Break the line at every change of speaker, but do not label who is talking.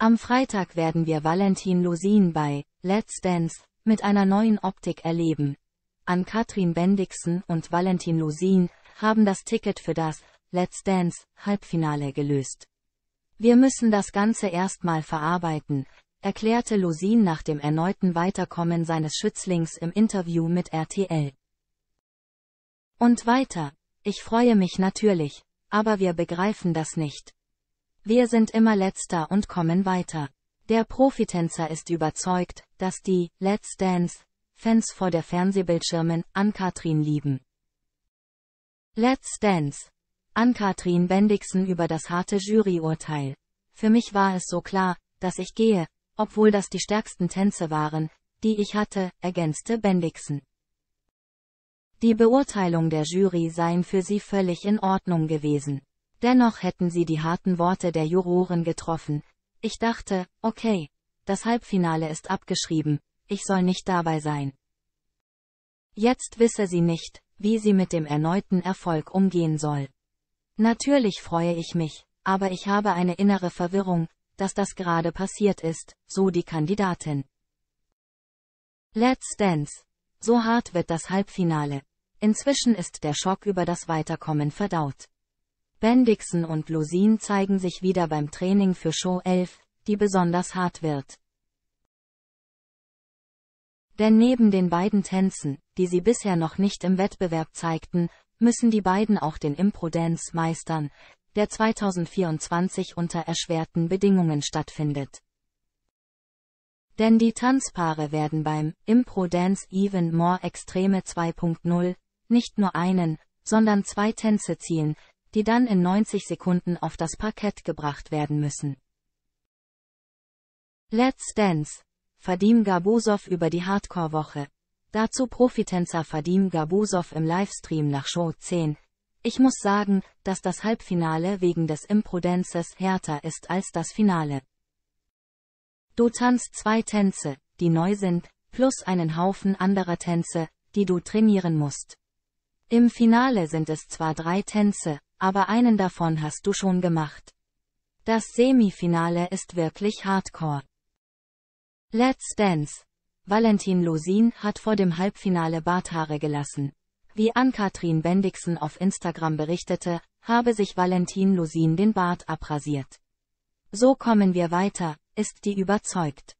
Am Freitag werden wir Valentin Lusin bei Let's Dance mit einer neuen Optik erleben. An Katrin Bendixen und Valentin Lusin haben das Ticket für das Let's Dance Halbfinale gelöst. Wir müssen das Ganze erstmal verarbeiten, erklärte Lusin nach dem erneuten Weiterkommen seines Schützlings im Interview mit RTL. Und weiter, ich freue mich natürlich, aber wir begreifen das nicht. Wir sind immer letzter und kommen weiter. Der Profitänzer ist überzeugt, dass die Let's Dance Fans vor der Fernsehbildschirmen an Katrin lieben. Let's Dance. an Katrin Bendixen über das harte Juryurteil. Für mich war es so klar, dass ich gehe, obwohl das die stärksten Tänze waren, die ich hatte, ergänzte Bendixen. Die Beurteilung der Jury seien für sie völlig in Ordnung gewesen. Dennoch hätten sie die harten Worte der Juroren getroffen. Ich dachte, okay, das Halbfinale ist abgeschrieben, ich soll nicht dabei sein. Jetzt wisse sie nicht, wie sie mit dem erneuten Erfolg umgehen soll. Natürlich freue ich mich, aber ich habe eine innere Verwirrung, dass das gerade passiert ist, so die Kandidatin. Let's Dance. So hart wird das Halbfinale. Inzwischen ist der Schock über das Weiterkommen verdaut. Bendixen und Lusin zeigen sich wieder beim Training für Show 11, die besonders hart wird. Denn neben den beiden Tänzen, die sie bisher noch nicht im Wettbewerb zeigten, müssen die beiden auch den Impro-Dance meistern, der 2024 unter erschwerten Bedingungen stattfindet. Denn die Tanzpaare werden beim Impro-Dance Even More Extreme 2.0 nicht nur einen, sondern zwei Tänze ziehen, die dann in 90 Sekunden auf das Parkett gebracht werden müssen. Let's Dance. Fadim Gabusov über die Hardcore-Woche. Dazu Profitänzer Fadim Gabusov im Livestream nach Show 10. Ich muss sagen, dass das Halbfinale wegen des Imprudenzes härter ist als das Finale. Du tanzt zwei Tänze, die neu sind, plus einen Haufen anderer Tänze, die du trainieren musst. Im Finale sind es zwar drei Tänze, aber einen davon hast du schon gemacht. Das Semifinale ist wirklich hardcore. Let's Dance. Valentin Losin hat vor dem Halbfinale Barthaare gelassen. Wie Ann-Kathrin Bendixen auf Instagram berichtete, habe sich Valentin Losin den Bart abrasiert. So kommen wir weiter, ist die überzeugt.